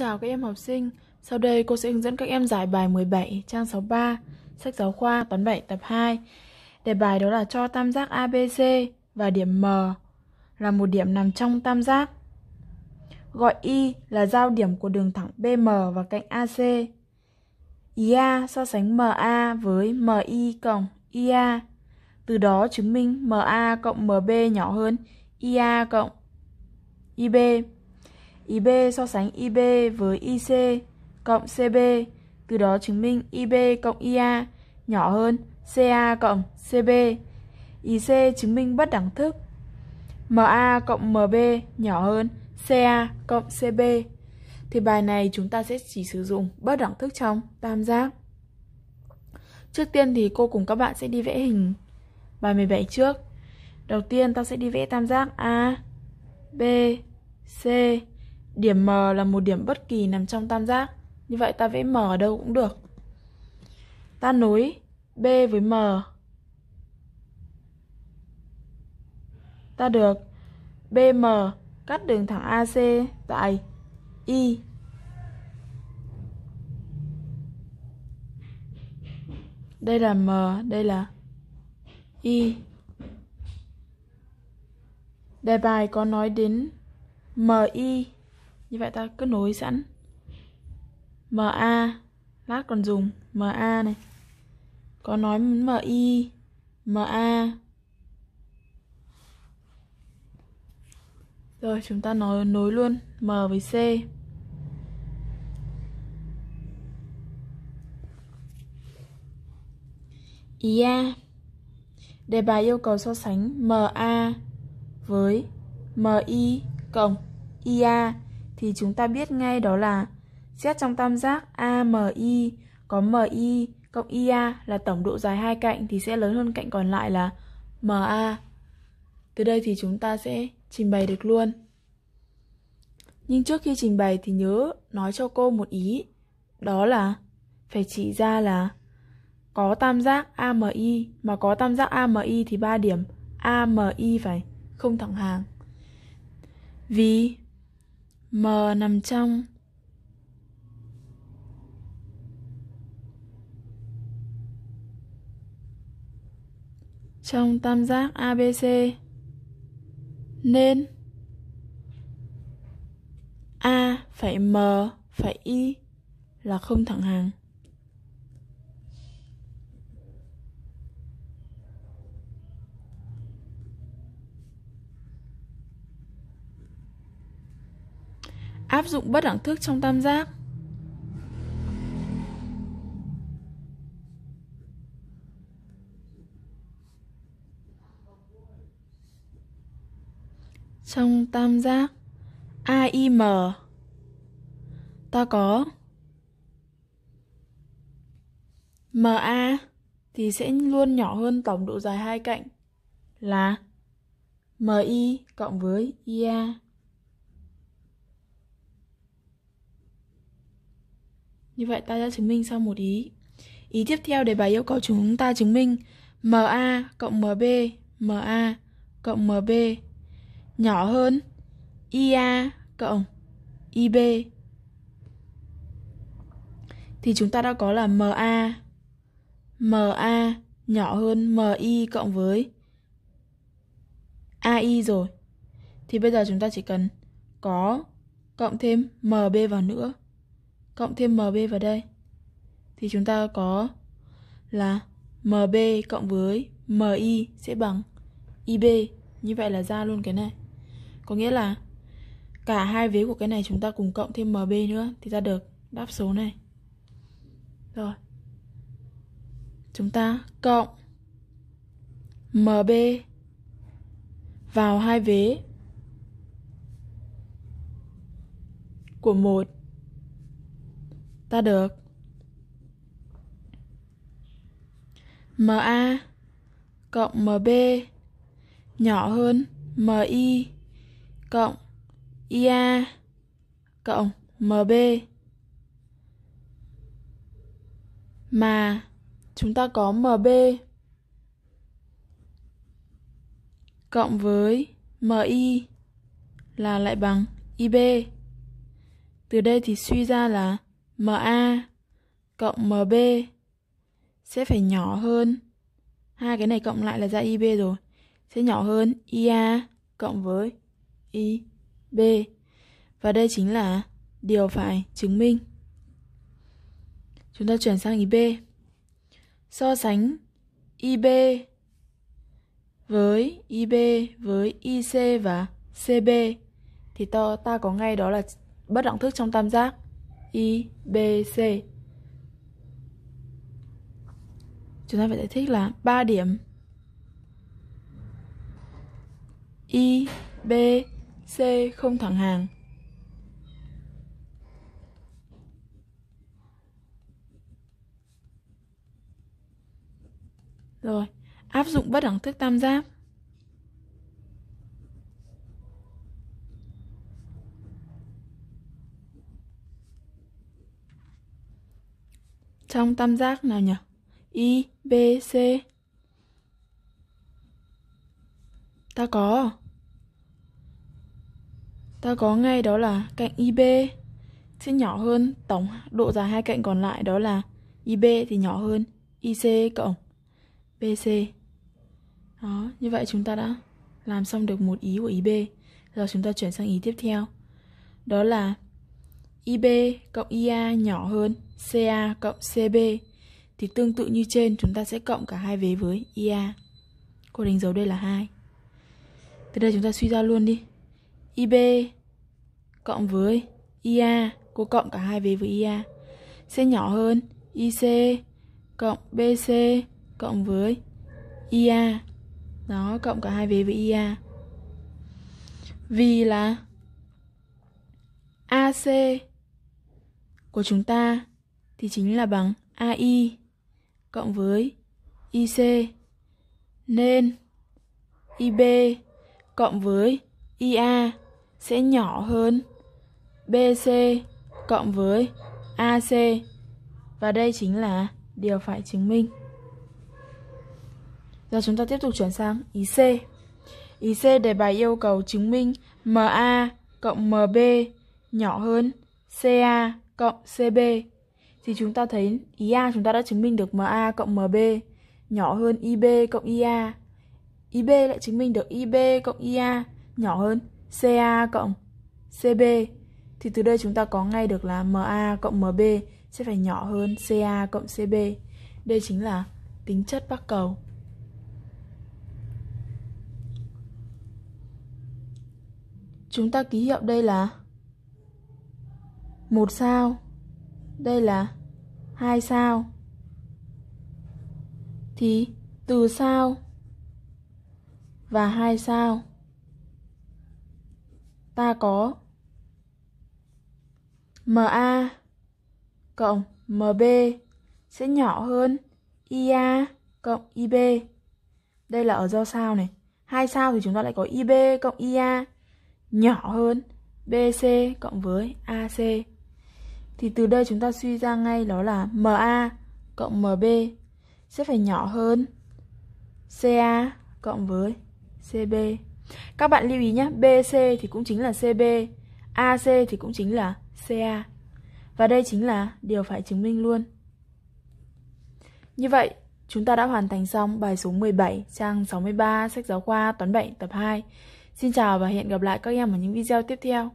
Chào các em học sinh, sau đây cô sẽ hướng dẫn các em giải bài 17 trang 63 sách giáo khoa toán 7 tập 2. Đề bài đó là cho tam giác ABC và điểm M là một điểm nằm trong tam giác. Gọi Y là giao điểm của đường thẳng BM và cạnh AC. IA so sánh MA với MI cộng IA. Từ đó chứng minh MA cộng MB nhỏ hơn IA cộng IB. IB so sánh IB với IC cộng CB, từ đó chứng minh IB cộng IA nhỏ hơn CA cộng CB. IC chứng minh bất đẳng thức MA cộng MB nhỏ hơn CA cộng CB. Thì bài này chúng ta sẽ chỉ sử dụng bất đẳng thức trong tam giác. Trước tiên thì cô cùng các bạn sẽ đi vẽ hình bài 17 trước. Đầu tiên ta sẽ đi vẽ tam giác A, B, C Điểm M là một điểm bất kỳ nằm trong tam giác. Như vậy ta vẽ M ở đâu cũng được. Ta nối B với M. Ta được BM cắt đường thẳng AC tại Y. Đây là M, đây là Y. Đề bài có nói đến MI như vậy ta cứ nối sẵn MA lát còn dùng MA này có nói MI MA rồi chúng ta nói nối luôn M với C IA đề bài yêu cầu so sánh MA với MI cộng IA thì chúng ta biết ngay đó là xét trong tam giác AMI có MI cộng IA là tổng độ dài hai cạnh thì sẽ lớn hơn cạnh còn lại là MA. Từ đây thì chúng ta sẽ trình bày được luôn. Nhưng trước khi trình bày thì nhớ nói cho cô một ý, đó là phải chỉ ra là có tam giác AMI mà có tam giác AMI thì ba điểm AMI phải không thẳng hàng. Vì M nằm trong trong tam giác ABC nên A phải M phải Y là không thẳng hàng. áp dụng bất đẳng thức trong tam giác. Trong tam giác AIM ta có MA thì sẽ luôn nhỏ hơn tổng độ dài hai cạnh là MI cộng với IA Như vậy ta đã chứng minh xong một ý. Ý tiếp theo để bài yêu cầu chúng ta chứng minh MA cộng MB, MA cộng MB nhỏ hơn IA cộng IB. Thì chúng ta đã có là MA MA nhỏ hơn MI cộng với AI rồi. Thì bây giờ chúng ta chỉ cần có cộng thêm MB vào nữa cộng thêm MB vào đây thì chúng ta có là MB cộng với MI sẽ bằng IB như vậy là ra luôn cái này có nghĩa là cả hai vế của cái này chúng ta cùng cộng thêm MB nữa thì ra được đáp số này rồi chúng ta cộng MB vào hai vế của một ta được MA cộng MB nhỏ hơn MI cộng IA cộng MB mà chúng ta có MB cộng với MI là lại bằng IB. Từ đây thì suy ra là MA cộng MB sẽ phải nhỏ hơn hai cái này cộng lại là ra IB rồi sẽ nhỏ hơn IA cộng với IB và đây chính là điều phải chứng minh chúng ta chuyển sang IB so sánh IB với IB với IC và CB thì to ta có ngay đó là bất động thức trong tam giác I, B, C. Chúng ta phải giải thích là ba điểm I, B, C không thẳng hàng. Rồi, áp dụng bất đẳng thức tam giác. trong tam giác nào nhỉ? I, B, C. Ta có. Ta có ngay đó là cạnh IB sẽ nhỏ hơn tổng độ dài hai cạnh còn lại đó là IB thì nhỏ hơn IC cộng BC. Đó, như vậy chúng ta đã làm xong được một ý của ý B. Giờ chúng ta chuyển sang ý tiếp theo. Đó là IB cộng IA nhỏ hơn CA cộng CB thì tương tự như trên chúng ta sẽ cộng cả hai vế với IA. Cô đánh dấu đây là 2. Từ đây chúng ta suy ra luôn đi. IB cộng với IA, cô cộng cả hai vế với IA sẽ nhỏ hơn IC cộng BC cộng với IA. Đó, cộng cả hai vế với IA. Vì là AC của chúng ta thì chính là bằng AI cộng với IC nên IB cộng với IA sẽ nhỏ hơn BC cộng với AC và đây chính là điều phải chứng minh. Giờ chúng ta tiếp tục chuyển sang ic ic đề bài yêu cầu chứng minh MA cộng MB nhỏ hơn CA cộng CB thì chúng ta thấy IA chúng ta đã chứng minh được MA cộng MB nhỏ hơn IB cộng IA. IB lại chứng minh được IB cộng IA nhỏ hơn CA cộng CB. Thì từ đây chúng ta có ngay được là MA cộng MB sẽ phải nhỏ hơn CA cộng CB. Đây chính là tính chất bắc cầu. Chúng ta ký hiệu đây là một sao đây là hai sao thì từ sao và hai sao ta có MA cộng MB sẽ nhỏ hơn IA cộng IB. Đây là ở do sao này. Hai sao thì chúng ta lại có IB cộng IA nhỏ hơn BC cộng với AC thì từ đây chúng ta suy ra ngay đó là MA cộng MB sẽ phải nhỏ hơn CA cộng với CB. Các bạn lưu ý nhé, BC thì cũng chính là CB, AC thì cũng chính là CA. Và đây chính là điều phải chứng minh luôn. Như vậy, chúng ta đã hoàn thành xong bài số 17 trang 63 sách giáo khoa toán 7 tập 2. Xin chào và hẹn gặp lại các em ở những video tiếp theo.